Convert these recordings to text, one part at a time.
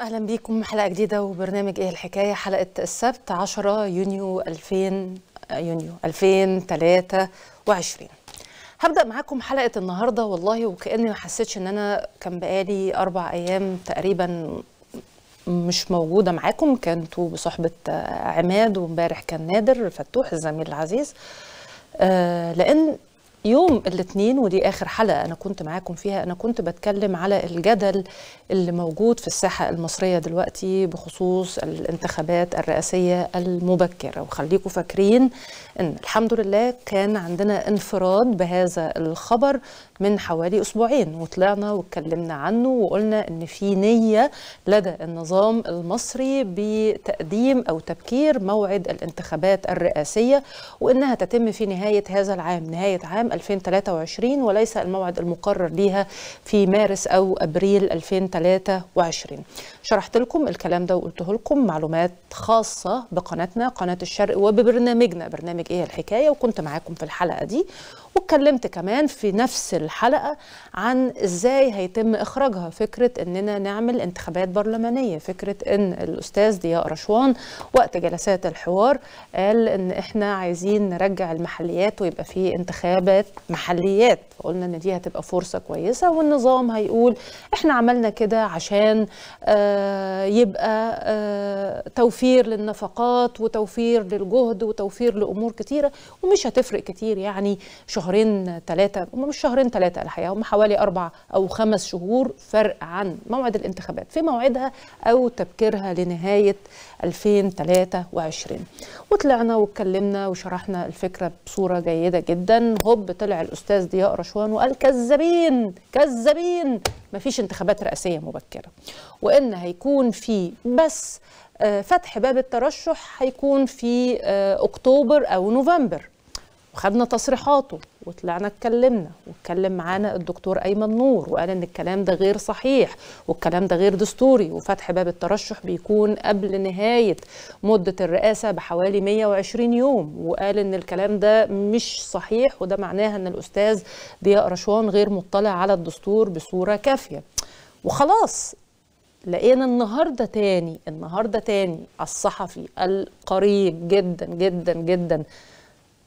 اهلا بيكم حلقه جديده وبرنامج ايه الحكايه حلقه السبت 10 يونيو 2000 يونيو 2023 هبدا معاكم حلقه النهارده والله وكاني ما حسيتش ان انا كان بقالي اربع ايام تقريبا مش موجوده معاكم كنتوا بصحبه عماد وامبارح كان نادر فتوح الزميل العزيز آه، لان يوم الاثنين ودي اخر حلقه انا كنت معاكم فيها انا كنت بتكلم على الجدل اللي موجود في الساحه المصريه دلوقتي بخصوص الانتخابات الرئاسيه المبكره وخليكم فاكرين ان الحمد لله كان عندنا انفراد بهذا الخبر من حوالي اسبوعين وطلعنا واتكلمنا عنه وقلنا ان في نيه لدى النظام المصري بتقديم او تبكير موعد الانتخابات الرئاسيه وانها تتم في نهايه هذا العام نهايه عام 2023 وليس الموعد المقرر ليها في مارس أو أبريل 2023 شرحت لكم الكلام ده وقلته لكم معلومات خاصة بقناتنا قناة الشرق وببرنامجنا برنامج إيه الحكاية وكنت معاكم في الحلقة دي واتكلمت كمان في نفس الحلقة عن إزاي هيتم إخراجها فكرة أننا نعمل انتخابات برلمانية فكرة أن الأستاذ ضياء رشوان وقت جلسات الحوار قال أن إحنا عايزين نرجع المحليات ويبقى في انتخابات محليات قلنا أن دي هتبقى فرصة كويسة والنظام هيقول إحنا عملنا كده عشان آه، يبقى آه، توفير للنفقات وتوفير للجهد وتوفير لأمور كتيرة ومش هتفرق كتير يعني شهر شهرين ثلاثة هم مش شهرين ثلاثة الحقيقة هم حوالي أربع أو خمس شهور فرق عن موعد الانتخابات في موعدها أو تبكيرها لنهاية 2023 وطلعنا واتكلمنا وشرحنا الفكرة بصورة جيدة جدا هوب طلع الأستاذ ضياء رشوان وقال كذابين كذابين مفيش انتخابات رئاسية مبكرة وإن هيكون في بس آه، فتح باب الترشح هيكون في آه، أكتوبر أو نوفمبر وخدنا تصريحاته وطلعنا اتكلمنا واتكلم معانا الدكتور ايمن نور وقال ان الكلام ده غير صحيح والكلام ده غير دستوري وفتح باب الترشح بيكون قبل نهايه مده الرئاسه بحوالي 120 يوم وقال ان الكلام ده مش صحيح وده معناها ان الاستاذ ضياء رشوان غير مطلع على الدستور بصوره كافيه وخلاص لقينا النهارده تاني النهارده تاني الصحفي القريب جدا جدا جدا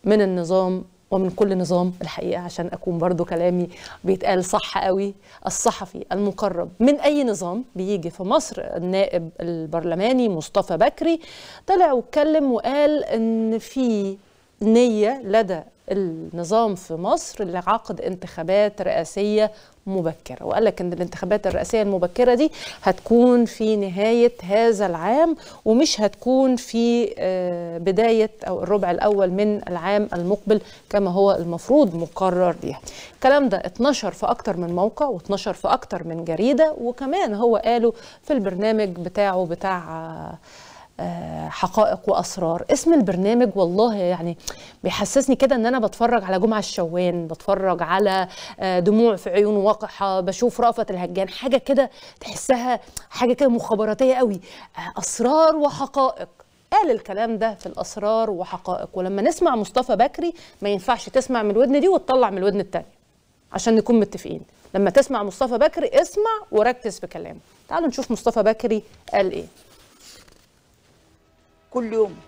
من النظام ومن كل نظام الحقيقه عشان اكون برضو كلامي بيتقال صح قوي الصحفي المقرب من اي نظام بيجي في مصر النائب البرلماني مصطفى بكري طلع واتكلم وقال ان في نية لدى النظام في مصر لعقد انتخابات رئاسية مبكرة وقال لك أن الانتخابات الرئاسية المبكرة دي هتكون في نهاية هذا العام ومش هتكون في آه، بداية أو الربع الأول من العام المقبل كما هو المفروض مقرر ليها الكلام ده اتنشر في أكتر من موقع واتنشر في أكتر من جريدة وكمان هو قاله في البرنامج بتاعه بتاع آه، حقائق واسرار اسم البرنامج والله يعني بيحسسني كده ان انا بتفرج على جمعه الشوان بتفرج على آه، دموع في عيون وقحه بشوف رأفت الهجان حاجه كده تحسها حاجه كده مخابراتيه قوي آه، اسرار وحقائق قال الكلام ده في الاسرار وحقائق ولما نسمع مصطفى بكري ما ينفعش تسمع من الودن دي وتطلع من الودن التانيه عشان نكون متفقين لما تسمع مصطفى بكري اسمع وركز في كلامه تعالوا نشوف مصطفى بكري قال ايه كل يوم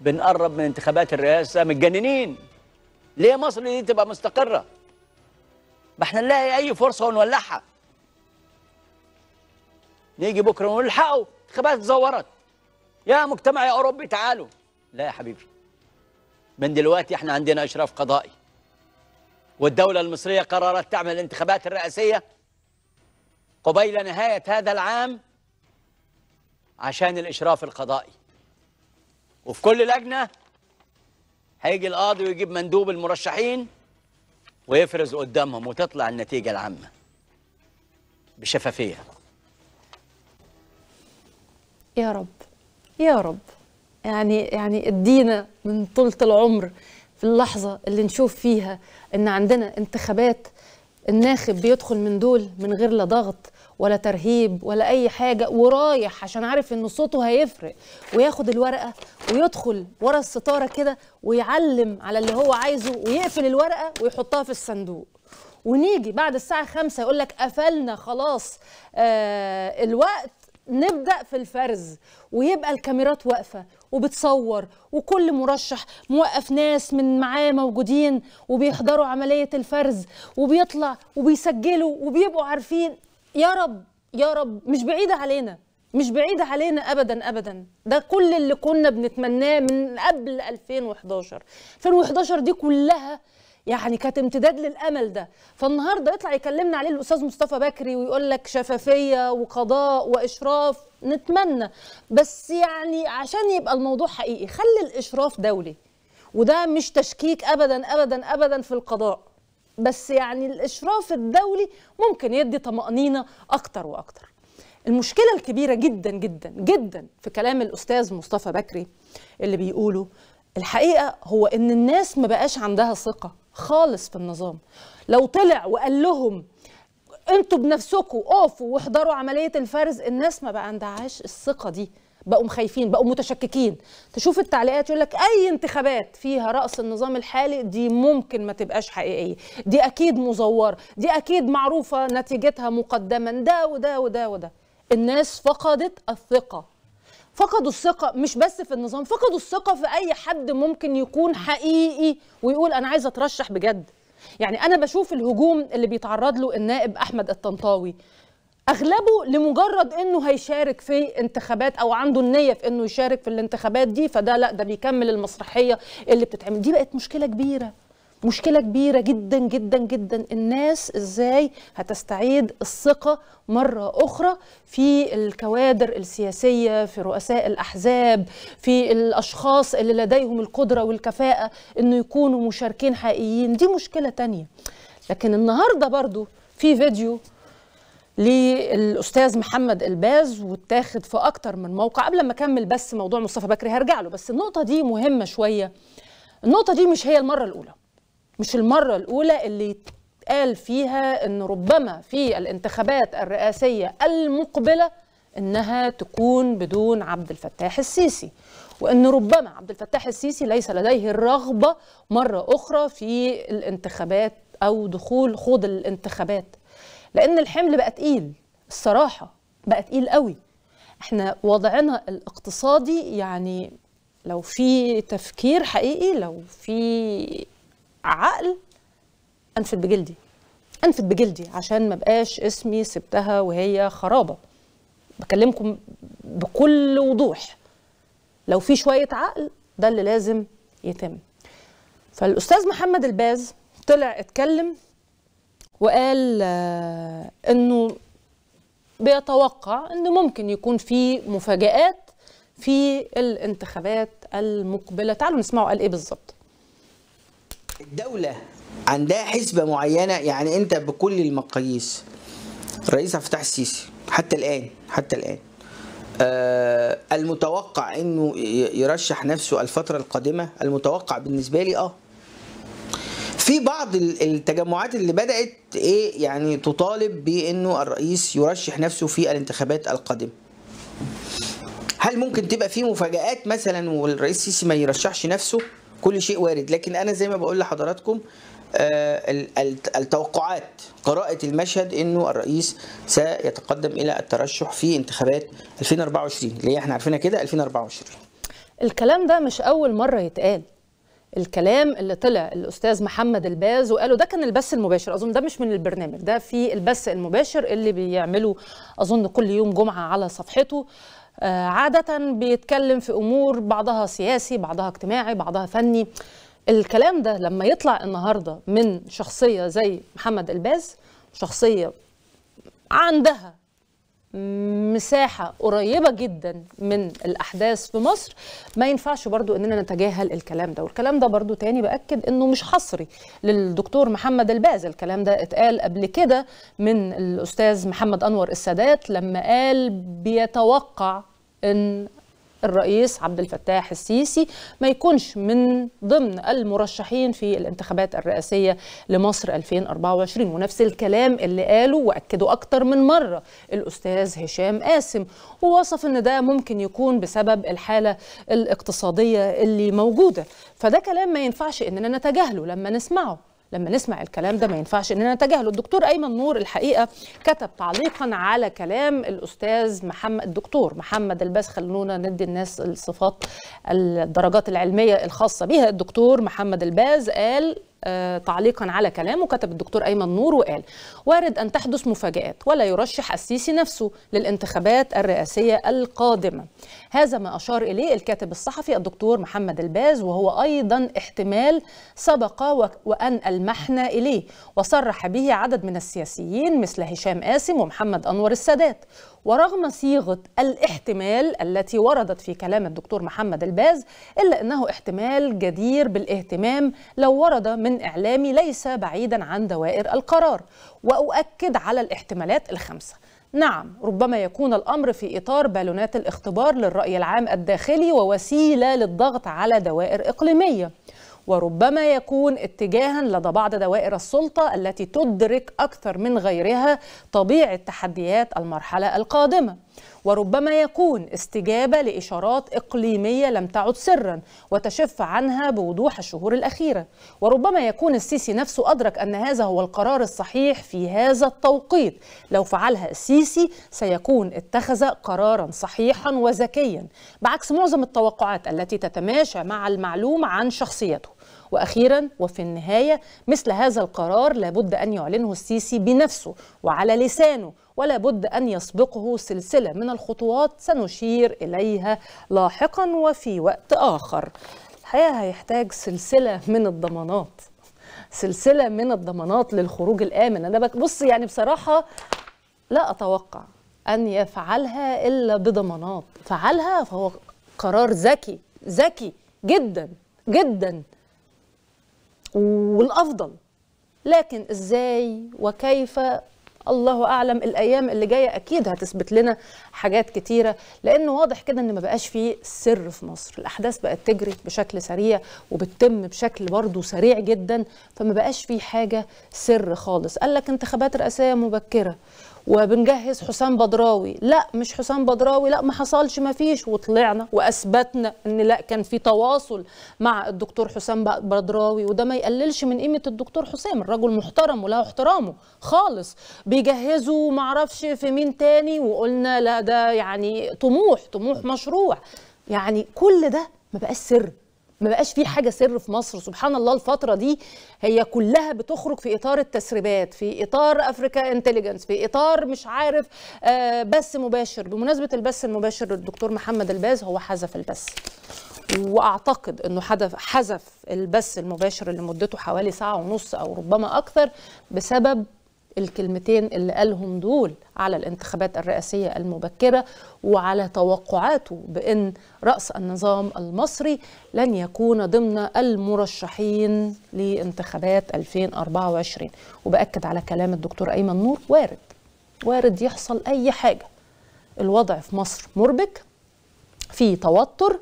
بنقرب من انتخابات الرئاسه متجننين ليه مصر دي تبقى مستقره ما احنا نلاقي اي فرصه ونولعها نيجي بكره ونلحقه انتخابات اتزورت يا مجتمع يا اوروبي تعالوا لا يا حبيبي من دلوقتي احنا عندنا اشراف قضائي والدوله المصريه قررت تعمل الانتخابات الرئاسيه قبيل نهايه هذا العام عشان الإشراف القضائي وفي كل لجنة هيجي القاضي ويجيب مندوب المرشحين ويفرز قدامهم وتطلع النتيجة العامة بشفافية يا رب يا رب يعني يعني ادينا من طولة العمر في اللحظة اللي نشوف فيها ان عندنا انتخابات الناخب بيدخل من دول من غير لا ضغط ولا ترهيب ولا اي حاجه ورايح عشان عارف ان صوته هيفرق وياخد الورقه ويدخل ورا الستاره كده ويعلم على اللي هو عايزه ويقفل الورقه ويحطها في الصندوق ونيجي بعد الساعه 5 يقول لك قفلنا خلاص آه الوقت نبدا في الفرز ويبقى الكاميرات واقفه وبتصور وكل مرشح موقف ناس من معاه موجودين وبيحضروا عمليه الفرز وبيطلع وبيسجلوا وبيبقوا عارفين يا رب يا رب مش بعيده علينا مش بعيده علينا ابدا ابدا ده كل اللي كنا بنتمناه من قبل 2011 2011 دي كلها يعني كانت امتداد للامل ده فالنهارده يطلع يكلمنا عليه الاستاذ مصطفى بكري ويقول لك شفافيه وقضاء واشراف نتمنى بس يعني عشان يبقى الموضوع حقيقي خلي الاشراف دولي وده مش تشكيك ابدا ابدا ابدا في القضاء بس يعني الاشراف الدولي ممكن يدي طمانينه اكتر واكتر المشكله الكبيره جدا جدا جدا في كلام الاستاذ مصطفى بكري اللي بيقوله الحقيقه هو ان الناس ما بقاش عندها ثقه خالص في النظام لو طلع وقال لهم انتوا بنفسكم اقفوا واحضروا عمليه الفرز الناس ما بقى عندهاش الثقه دي بقوا مخايفين بقوا متشككين تشوف التعليقات يقول لك اي انتخابات فيها راس النظام الحالي دي ممكن ما تبقاش حقيقيه دي اكيد مزوره دي اكيد معروفه نتيجتها مقدما ده وده وده وده الناس فقدت الثقه فقدوا الثقه مش بس في النظام فقدوا الثقه في اي حد ممكن يكون حقيقي ويقول انا عايز اترشح بجد يعني انا بشوف الهجوم اللي بيتعرض له النائب احمد الطنطاوي اغلبه لمجرد انه هيشارك في انتخابات او عنده النيه في انه يشارك في الانتخابات دي فده لا ده بيكمل المسرحيه اللي بتتعمل دي بقت مشكله كبيره مشكلة كبيرة جدا جدا جدا الناس ازاي هتستعيد الثقة مرة أخرى في الكوادر السياسية في رؤساء الأحزاب في الأشخاص اللي لديهم القدرة والكفاءة إنه يكونوا مشاركين حقيقيين دي مشكلة تانية لكن النهاردة برضو في فيديو للاستاذ محمد الباز واتاخد في اكتر من موقع قبل ما اكمل بس موضوع مصطفى بكري هرجع له بس النقطه دي مهمه شويه النقطه دي مش هي المره الاولى مش المره الاولى اللي قال فيها ان ربما في الانتخابات الرئاسيه المقبله انها تكون بدون عبد الفتاح السيسي وان ربما عبد الفتاح السيسي ليس لديه الرغبه مره اخرى في الانتخابات او دخول خوض الانتخابات لان الحمل بقى تقيل الصراحه بقى تقيل قوي احنا وضعنا الاقتصادي يعني لو في تفكير حقيقي لو في عقل انفد بجلدي انفد بجلدي عشان ما بقاش اسمي سبتها وهي خرابه بكلمكم بكل وضوح لو في شويه عقل ده اللي لازم يتم فالاستاذ محمد الباز طلع اتكلم وقال آه، انه بيتوقع انه ممكن يكون في مفاجآت في الانتخابات المقبله تعالوا نسمعوا قال ايه بالظبط الدوله عندها حسبه معينه يعني انت بكل المقاييس الرئيس عبد الفتاح السيسي حتى الان حتى الان آه، المتوقع انه يرشح نفسه الفتره القادمه المتوقع بالنسبه لي اه في بعض التجمعات اللي بدات ايه يعني تطالب بانه الرئيس يرشح نفسه في الانتخابات القادمه هل ممكن تبقى في مفاجآت مثلا والرئيس السيسي ما يرشحش نفسه كل شيء وارد لكن انا زي ما بقول لحضراتكم آه، التوقعات قراءة المشهد انه الرئيس سيتقدم الى الترشح في انتخابات 2024 اللي احنا عارفينها كده 2024 الكلام ده مش اول مرة يتقال الكلام اللي طلع الاستاذ محمد الباز وقالوا ده كان البث المباشر اظن ده مش من البرنامج ده في البث المباشر اللي بيعمله اظن كل يوم جمعه على صفحته آه عاده بيتكلم في امور بعضها سياسي بعضها اجتماعي بعضها فني الكلام ده لما يطلع النهارده من شخصيه زي محمد الباز شخصيه عندها مساحة قريبة جدا من الأحداث في مصر ما ينفعش برضو أننا نتجاهل الكلام ده والكلام ده برضو تاني بأكد أنه مش حصري للدكتور محمد الباز الكلام ده اتقال قبل كده من الأستاذ محمد أنور السادات لما قال بيتوقع أن الرئيس عبد الفتاح السيسي ما يكونش من ضمن المرشحين في الانتخابات الرئاسية لمصر 2024 ونفس الكلام اللي قاله وأكده أكتر من مرة الأستاذ هشام قاسم ووصف أن ده ممكن يكون بسبب الحالة الاقتصادية اللي موجودة فده كلام ما ينفعش أننا نتجاهله لما نسمعه لما نسمع الكلام ده ما ينفعش اننا نتجاهله الدكتور ايمن نور الحقيقه كتب تعليقا على كلام الاستاذ محمد الدكتور محمد الباس خلونا ندي الناس الصفات الدرجات العلميه الخاصه بها الدكتور محمد الباز قال آه، تعليقا على كلامه كتب الدكتور أيمن نور وقال وارد أن تحدث مفاجآت ولا يرشح السيسي نفسه للانتخابات الرئاسية القادمة هذا ما أشار إليه الكاتب الصحفي الدكتور محمد الباز وهو أيضا احتمال سبق وأن ألمحنا إليه وصرح به عدد من السياسيين مثل هشام قاسم ومحمد أنور السادات ورغم صيغة الاحتمال التي وردت في كلام الدكتور محمد الباز إلا أنه احتمال جدير بالاهتمام لو ورد من من إعلامي ليس بعيدا عن دوائر القرار وأؤكد على الاحتمالات الخمسة نعم ربما يكون الامر في اطار بالونات الاختبار للراي العام الداخلي ووسيله للضغط على دوائر اقليميه وربما يكون اتجاها لدى بعض دوائر السلطة التي تدرك أكثر من غيرها طبيعة تحديات المرحلة القادمة وربما يكون استجابة لإشارات إقليمية لم تعد سرا وتشف عنها بوضوح الشهور الأخيرة وربما يكون السيسي نفسه أدرك أن هذا هو القرار الصحيح في هذا التوقيت لو فعلها السيسي سيكون اتخذ قرارا صحيحا وذكيا بعكس معظم التوقعات التي تتماشى مع المعلوم عن شخصيته واخيرا وفي النهايه مثل هذا القرار لابد ان يعلنه السيسي بنفسه وعلى لسانه ولا بد ان يسبقه سلسله من الخطوات سنشير اليها لاحقا وفي وقت اخر الحقيقه هيحتاج سلسله من الضمانات سلسله من الضمانات للخروج الامن انا بص يعني بصراحه لا اتوقع ان يفعلها الا بضمانات فعلها فهو قرار ذكي ذكي جدا جدا والافضل لكن ازاي وكيف الله اعلم الايام اللي جايه اكيد هتثبت لنا حاجات كتيره لان واضح كده ان ما بقاش فيه سر في مصر الاحداث بقت تجري بشكل سريع وبتتم بشكل برضه سريع جدا فما بقاش فيه حاجه سر خالص قال لك انتخابات رئاسيه مبكره وبنجهز حسام بدراوي لا مش حسام بدراوي لا ما حصلش ما فيش وطلعنا واثبتنا ان لا كان في تواصل مع الدكتور حسام بدراوي وده ما يقللش من قيمه الدكتور حسام الرجل محترم وله احترامه خالص بيجهزوا ما اعرفش في مين تاني وقلنا لا ده يعني طموح طموح مشروع يعني كل ده ما بقاش سر ما بقاش في حاجه سر في مصر سبحان الله الفتره دي هي كلها بتخرج في اطار التسريبات في اطار افريكا انتليجنس في اطار مش عارف آه، بث مباشر بمناسبه البث المباشر الدكتور محمد الباز هو حذف البث واعتقد انه حذف حذف البث المباشر اللي مدته حوالي ساعه ونص او ربما اكثر بسبب الكلمتين اللي قالهم دول على الانتخابات الرئاسية المبكرة وعلى توقعاته بأن رأس النظام المصري لن يكون ضمن المرشحين لانتخابات 2024 وبأكد على كلام الدكتور أيمن نور وارد وارد يحصل أي حاجة الوضع في مصر مربك في توتر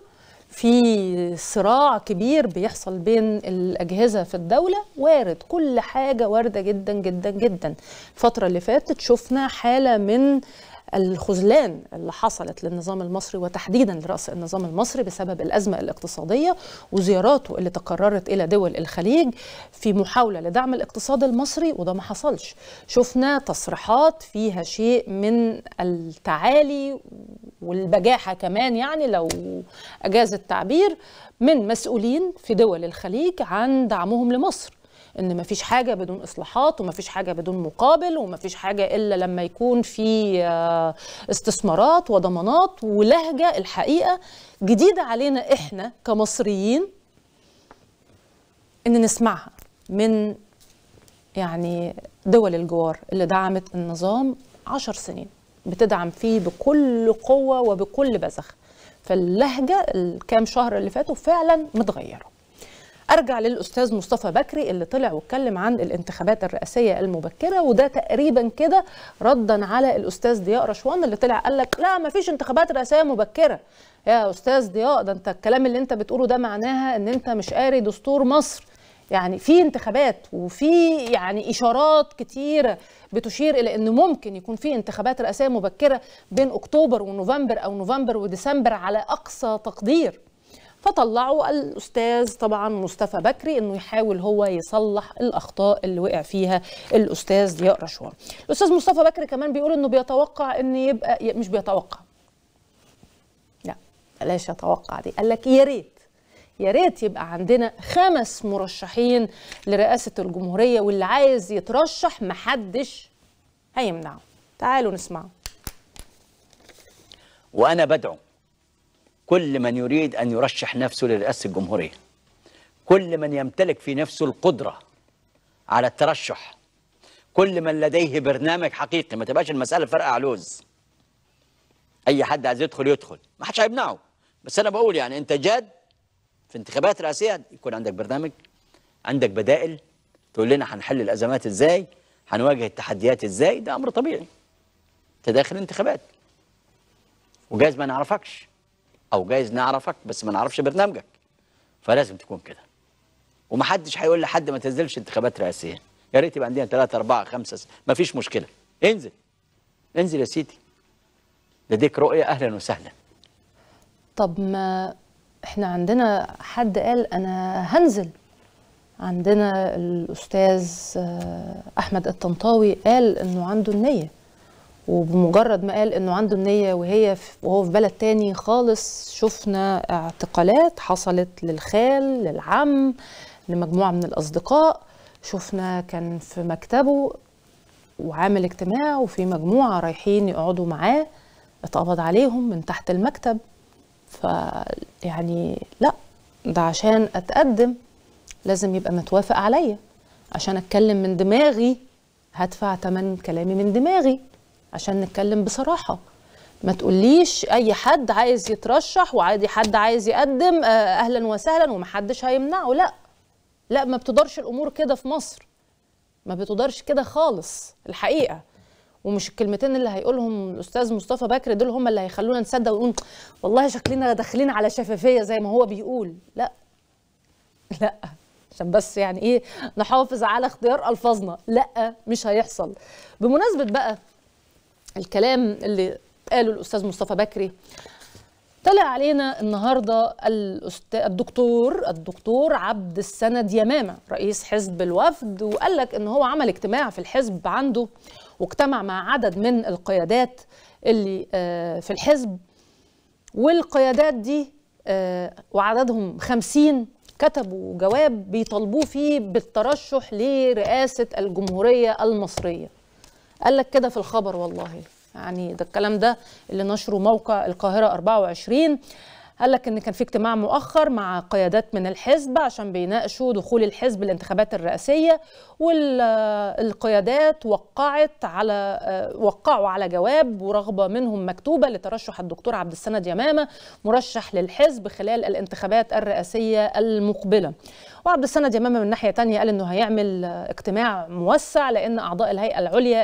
في صراع كبير بيحصل بين الأجهزة في الدولة وارد كل حاجة واردة جدا جدا جدا الفترة اللي فاتت شفنا حالة من الخذلان اللي حصلت للنظام المصري وتحديدا لرأس النظام المصري بسبب الأزمة الاقتصادية وزياراته اللي تكررت إلى دول الخليج في محاولة لدعم الاقتصاد المصري وده ما حصلش شفنا تصريحات فيها شيء من التعالي والبجاحة كمان يعني لو أجاز التعبير من مسؤولين في دول الخليج عن دعمهم لمصر ان ما فيش حاجه بدون اصلاحات وما فيش حاجه بدون مقابل وما فيش حاجه الا لما يكون في آه، استثمارات وضمانات ولهجه الحقيقه جديده علينا احنا كمصريين ان نسمعها من يعني دول الجوار اللي دعمت النظام عشر سنين بتدعم فيه بكل قوه وبكل بذخ فاللهجه الكام شهر اللي فاتوا فعلا متغيره ارجع للاستاذ مصطفى بكري اللي طلع واتكلم عن الانتخابات الرئاسيه المبكره وده تقريبا كده ردا على الاستاذ ضياء رشوان اللي طلع قال لك لا ما فيش انتخابات رئاسيه مبكره يا استاذ ضياء ده انت الكلام اللي انت بتقوله ده معناها ان انت مش قاري دستور مصر يعني في انتخابات وفي يعني اشارات كتيره بتشير الى ان ممكن يكون في انتخابات رئاسيه مبكره بين اكتوبر ونوفمبر او نوفمبر وديسمبر على اقصى تقدير فطلعوا الاستاذ طبعا مصطفى بكري انه يحاول هو يصلح الاخطاء اللي وقع فيها الاستاذ ضياء رشوان الاستاذ مصطفى بكري كمان بيقول انه بيتوقع ان يبقى مش بيتوقع لا بلاش يتوقع دي قال لك يا ريت يا ريت يبقى عندنا خمس مرشحين لرئاسة الجمهورية واللي عايز يترشح محدش هيمنعه تعالوا نسمعه وأنا بدعو كل من يريد أن يرشح نفسه لرئاسة الجمهورية كل من يمتلك في نفسه القدرة على الترشح كل من لديه برنامج حقيقي ما تبقاش المسألة فرقة علوز أي حد عايز يدخل يدخل ما حدش هيمنعه بس أنا بقول يعني أنت جاد في انتخابات رئاسية يكون عندك برنامج عندك بدائل تقول لنا هنحل الأزمات إزاي هنواجه التحديات إزاي ده أمر طبيعي انت داخل انتخابات وجايز ما نعرفكش او جايز نعرفك بس ما نعرفش برنامجك فلازم تكون كده ومحدش هيقول لحد ما تنزلش انتخابات رئاسيه يا ريت يبقى عندنا 3 4 5 ما فيش مشكله انزل انزل يا سيدي لديك رؤيه اهلا وسهلا طب ما احنا عندنا حد قال انا هنزل عندنا الاستاذ آه، احمد الطنطاوي قال انه عنده النيه وبمجرد ما قال انه عنده النيه وهي وهو في بلد تاني خالص شفنا اعتقالات حصلت للخال للعم لمجموعه من الاصدقاء شفنا كان في مكتبه وعامل اجتماع وفي مجموعه رايحين يقعدوا معاه اتقبض عليهم من تحت المكتب فيعني لا ده عشان اتقدم لازم يبقى متوافق عليا عشان اتكلم من دماغي هدفع تمن كلامي من دماغي عشان نتكلم بصراحه ما تقوليش اي حد عايز يترشح وعادي حد عايز يقدم آه، اهلا وسهلا ومحدش هيمنعه لا لا ما بتدارش الامور كده في مصر ما بتدارش كده خالص الحقيقه ومش الكلمتين اللي هيقولهم الاستاذ مصطفى بكر دول هم اللي هيخلونا نصدق ونقول والله شكلنا داخلين على شفافيه زي ما هو بيقول لا لا عشان بس يعني ايه نحافظ على اختيار الفاظنا لا مش هيحصل بمناسبه بقى الكلام اللي قاله الاستاذ مصطفى بكري طلع علينا النهارده الاستاذ الدكتور الدكتور عبد السند يمامه رئيس حزب الوفد وقال لك ان هو عمل اجتماع في الحزب عنده واجتمع مع عدد من القيادات اللي آه، في الحزب والقيادات دي آه، وعددهم خمسين كتبوا جواب بيطالبوه فيه بالترشح لرئاسة الجمهورية المصرية قال لك كده في الخبر والله يعني ده الكلام ده اللي نشره موقع القاهرة 24 قال لك ان كان في اجتماع مؤخر مع قيادات من الحزب عشان بيناقشوا دخول الحزب الانتخابات الرئاسيه والقيادات وقعت على آه، وقعوا على جواب ورغبه منهم مكتوبه لترشح الدكتور عبد السند يمامه مرشح للحزب خلال الانتخابات الرئاسيه المقبله وعبد السند يمامه من ناحيه ثانيه قال انه هيعمل اجتماع موسع لان اعضاء الهيئه العليا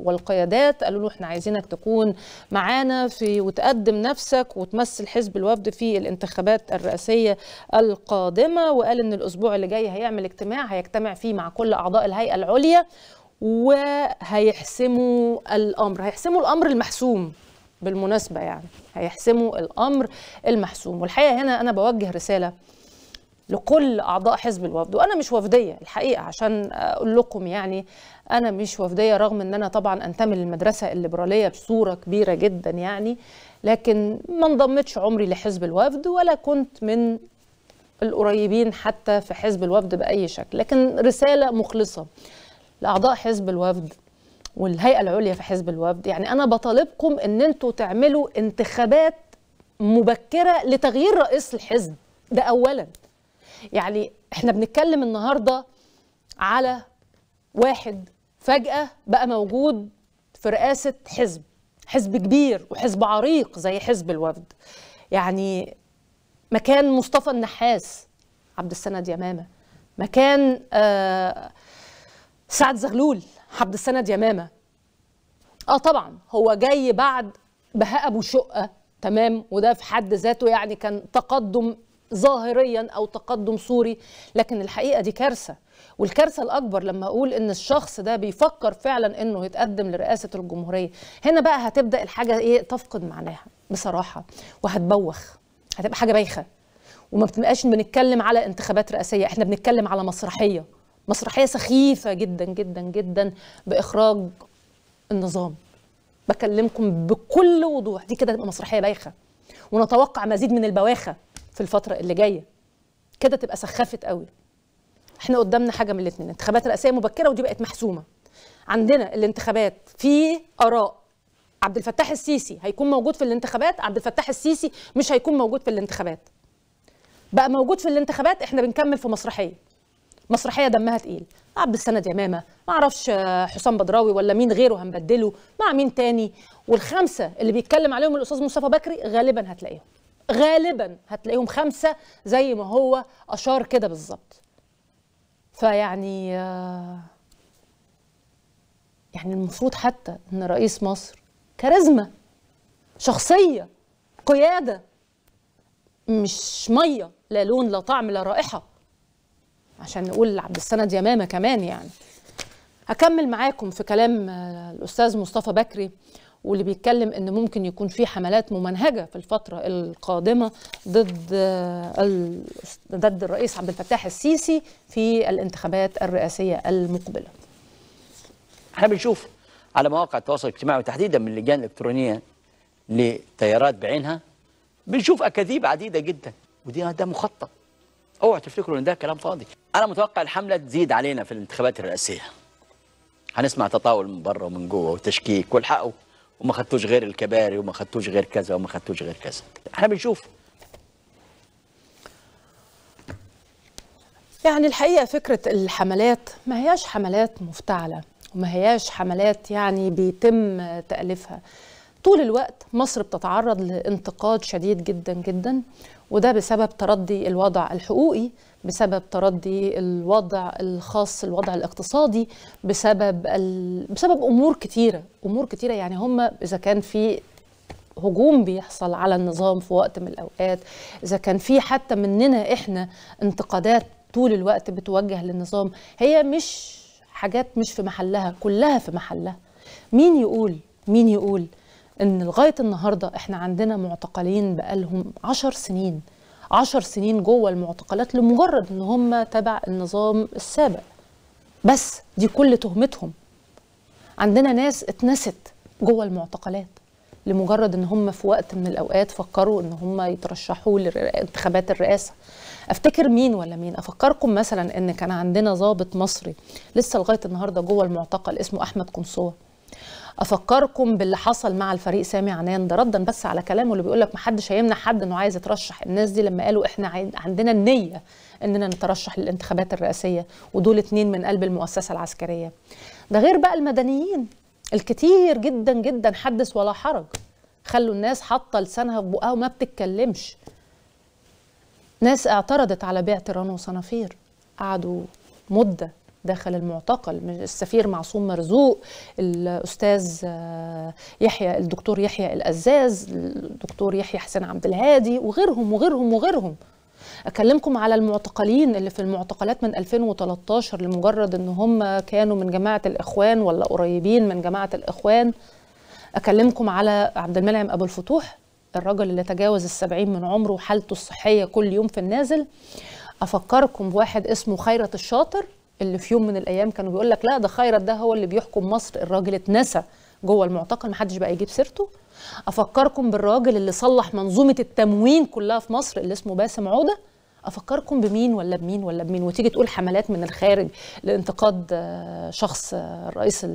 والقيادات قالوا له احنا عايزينك تكون معانا في وتقدم نفسك وتمثل حزب الوفد في الانتخابات الرئاسيه القادمه وقال ان الاسبوع اللي جاي هيعمل اجتماع هيجتمع فيه مع كل اعضاء الهيئه العليا وهيحسموا الامر هيحسموا الامر المحسوم بالمناسبه يعني هيحسموا الامر المحسوم والحقيقه هنا انا بوجه رساله لكل اعضاء حزب الوفد وانا مش وفديه الحقيقه عشان اقول لكم يعني انا مش وفديه رغم ان انا طبعا انتمي للمدرسه الليبراليه بصوره كبيره جدا يعني لكن ما انضمتش عمري لحزب الوفد ولا كنت من القريبين حتى في حزب الوفد بأي شكل لكن رسالة مخلصة لأعضاء حزب الوفد والهيئة العليا في حزب الوفد يعني أنا بطالبكم أن أنتوا تعملوا انتخابات مبكرة لتغيير رئيس الحزب ده أولا يعني احنا بنتكلم النهاردة على واحد فجأة بقى موجود في رئاسة حزب حزب كبير وحزب عريق زي حزب الوفد يعني مكان مصطفى النحاس عبد السند يمامه مكان آه سعد زغلول عبد السند يمامه اه طبعا هو جاي بعد بهاء ابو شقه تمام وده في حد ذاته يعني كان تقدم ظاهريا او تقدم صوري لكن الحقيقه دي كارثه والكارثه الاكبر لما اقول ان الشخص ده بيفكر فعلا انه يتقدم لرئاسه الجمهوريه هنا بقى هتبدا الحاجه ايه تفقد معناها بصراحه وهتبوخ هتبقى حاجه بايخه وما بتبقاش بنتكلم على انتخابات رئاسيه احنا بنتكلم على مسرحيه مسرحيه سخيفه جدا جدا جدا باخراج النظام بكلمكم بكل وضوح دي كده تبقى مسرحيه بايخه ونتوقع مزيد من البواخه في الفتره اللي جايه كده تبقى سخافه قوي احنا قدامنا حاجه من الاثنين انتخابات رئاسيه مبكره ودي بقت محسومه عندنا الانتخابات في اراء عبد الفتاح السيسي هيكون موجود في الانتخابات عبد الفتاح السيسي مش هيكون موجود في الانتخابات بقى موجود في الانتخابات احنا بنكمل في مسرحيه مسرحيه دمها تقيل عبد السند يمامه ما اعرفش آه، حسام بدراوي ولا مين غيره هنبدله مع مين تاني والخمسه اللي بيتكلم عليهم الاستاذ مصطفى بكري غالبا هتلاقيهم غالبا هتلاقيهم خمسه زي ما هو اشار كده بالظبط فيعني يعني المفروض حتى ان رئيس مصر كاريزما شخصيه قياده مش ميه لا لون لا طعم لا رائحه عشان نقول عبد السند يمامه كمان يعني هكمل معاكم في كلام آه، الاستاذ مصطفى بكري واللي بيتكلم ان ممكن يكون في حملات ممنهجه في الفتره القادمه ضد ضد الرئيس عبد الفتاح السيسي في الانتخابات الرئاسيه المقبله. احنا بنشوف على مواقع التواصل الاجتماعي وتحديدا من اللجان الالكترونيه لتيارات بعينها بنشوف اكاذيب عديده جدا ودي ده مخطط اوعوا تفتكروا ان ده كلام فاضي انا متوقع الحمله تزيد علينا في الانتخابات الرئاسيه هنسمع تطاول من بره ومن جوه وتشكيك والحقوا وما خدتوش غير الكباري وما خدتوش غير كذا وما خدتوش غير كذا احنا بنشوف يعني الحقيقه فكره الحملات ما هياش حملات مفتعله وما هياش حملات يعني بيتم تاليفها طول الوقت مصر بتتعرض لانتقاد شديد جدا جدا وده بسبب تردي الوضع الحقوقي بسبب تردي الوضع الخاص الوضع الاقتصادي بسبب ال... بسبب امور كتيره امور كتيره يعني هم اذا كان في هجوم بيحصل على النظام في وقت من الاوقات اذا كان في حتى مننا احنا انتقادات طول الوقت بتوجه للنظام هي مش حاجات مش في محلها كلها في محلها مين يقول مين يقول ان لغايه النهارده احنا عندنا معتقلين بقالهم عشر سنين عشر سنين جوه المعتقلات لمجرد ان هم تبع النظام السابق بس دي كل تهمتهم عندنا ناس اتنست جوه المعتقلات لمجرد ان هم في وقت من الاوقات فكروا ان هم يترشحوا لانتخابات الرئاسه افتكر مين ولا مين افكركم مثلا ان كان عندنا ضابط مصري لسه لغايه النهارده جوه المعتقل اسمه احمد قنصوه افكركم باللي حصل مع الفريق سامي عنان ده ردا بس على كلامه اللي بيقول لك ما حدش هيمنع حد انه عايز يترشح الناس دي لما قالوا احنا عندنا النيه اننا نترشح للانتخابات الرئاسيه ودول اتنين من قلب المؤسسه العسكريه ده غير بقى المدنيين الكتير جدا جدا حدث ولا حرج خلوا الناس حاطه لسانها في بقها وما بتتكلمش ناس اعترضت على بيع تيران وصنافير قعدوا مده داخل المعتقل السفير معصوم مرزوق الأستاذ آه، يحيى الدكتور يحيى الأزاز الدكتور يحيى حسين عبد الهادي وغيرهم وغيرهم وغيرهم اكلمكم على المعتقلين اللي في المعتقلات من 2013 لمجرد ان هم كانوا من جماعه الاخوان ولا قريبين من جماعه الاخوان اكلمكم على عبد المنعم ابو الفتوح الرجل اللي تجاوز السبعين من عمره وحالته الصحيه كل يوم في النازل افكركم بواحد اسمه خيرت الشاطر اللي في يوم من الايام كانوا بيقول لك لا ده خيرت ده هو اللي بيحكم مصر الراجل اتنسى جوه المعتقل محدش بقى يجيب سيرته افكركم بالراجل اللي صلح منظومه التموين كلها في مصر اللي اسمه باسم عوده افكركم بمين ولا بمين ولا بمين وتيجي تقول حملات من الخارج لانتقاد آه، شخص آه، رئيس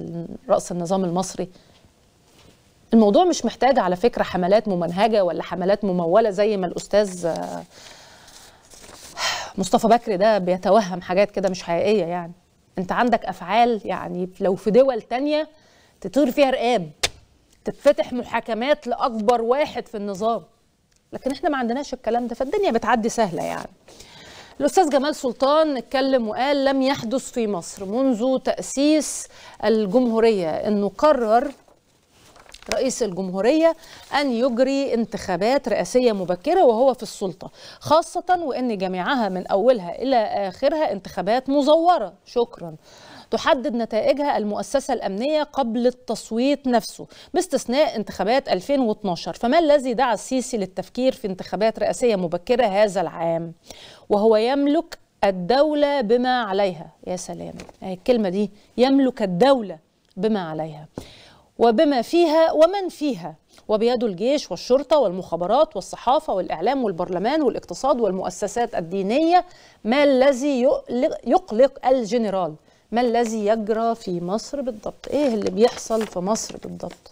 راس النظام المصري الموضوع مش محتاج على فكره حملات ممنهجه ولا حملات مموله زي ما الاستاذ آه، مصطفى بكر ده بيتوهم حاجات كده مش حقيقيه يعني انت عندك افعال يعني لو في دول تانية تطير فيها رقاب تتفتح محاكمات لاكبر واحد في النظام لكن احنا ما عندناش الكلام ده فالدنيا بتعدي سهله يعني الاستاذ جمال سلطان اتكلم وقال لم يحدث في مصر منذ تاسيس الجمهوريه انه قرر رئيس الجمهورية أن يجري انتخابات رئاسية مبكرة وهو في السلطة خاصة وأن جميعها من أولها إلى آخرها انتخابات مزورة شكرا تحدد نتائجها المؤسسة الأمنية قبل التصويت نفسه باستثناء انتخابات 2012 فما الذي دعا السيسي للتفكير في انتخابات رئاسية مبكرة هذا العام وهو يملك الدولة بما عليها يا سلام آه، الكلمة دي يملك الدولة بما عليها وبما فيها ومن فيها وبيد الجيش والشرطه والمخابرات والصحافه والاعلام والبرلمان والاقتصاد والمؤسسات الدينيه ما الذي يقلق الجنرال ما الذي يجرى في مصر بالضبط ايه اللي بيحصل في مصر بالضبط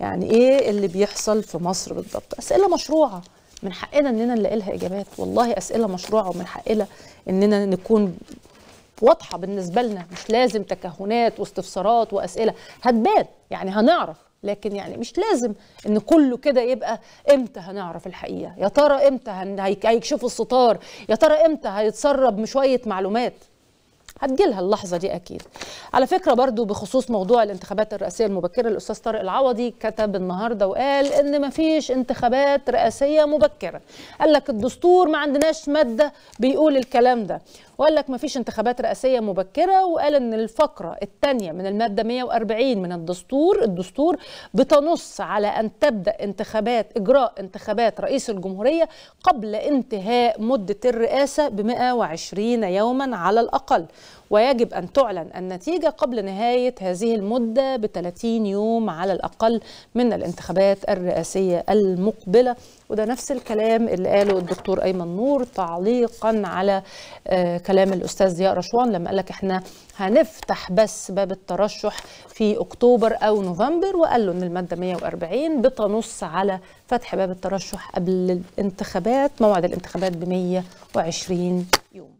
يعني ايه اللي بيحصل في مصر بالضبط اسئله مشروعه من حقنا اننا نلاقي لها اجابات والله اسئله مشروعه ومن حقنا اننا نكون واضحه بالنسبه لنا مش لازم تكهنات واستفسارات واسئله هتبان يعني هنعرف لكن يعني مش لازم ان كله كده يبقى امتى هنعرف الحقيقه يا ترى امتى هيكشفوا الستار يا ترى امتى هيتسرب شويه معلومات هتجيلها اللحظة دي أكيد على فكرة برضو بخصوص موضوع الانتخابات الرئاسية المبكرة الأستاذ طارق العوضي كتب النهاردة وقال إن مفيش انتخابات رئاسية مبكرة قال لك الدستور ما عندناش مادة بيقول الكلام ده وقال لك ما فيش انتخابات رئاسيه مبكره وقال ان الفقره الثانيه من الماده 140 من الدستور الدستور بتنص على ان تبدا انتخابات اجراء انتخابات رئيس الجمهوريه قبل انتهاء مده الرئاسه ب 120 يوما على الاقل ويجب أن تعلن النتيجة قبل نهاية هذه المدة ب 30 يوم على الأقل من الانتخابات الرئاسية المقبلة وده نفس الكلام اللي قاله الدكتور أيمن نور تعليقا على آه، كلام الأستاذ ضياء رشوان لما قال لك احنا هنفتح بس باب الترشح في أكتوبر أو نوفمبر وقال له أن المادة 140 بتنص على فتح باب الترشح قبل الانتخابات موعد الانتخابات ب 120 يوم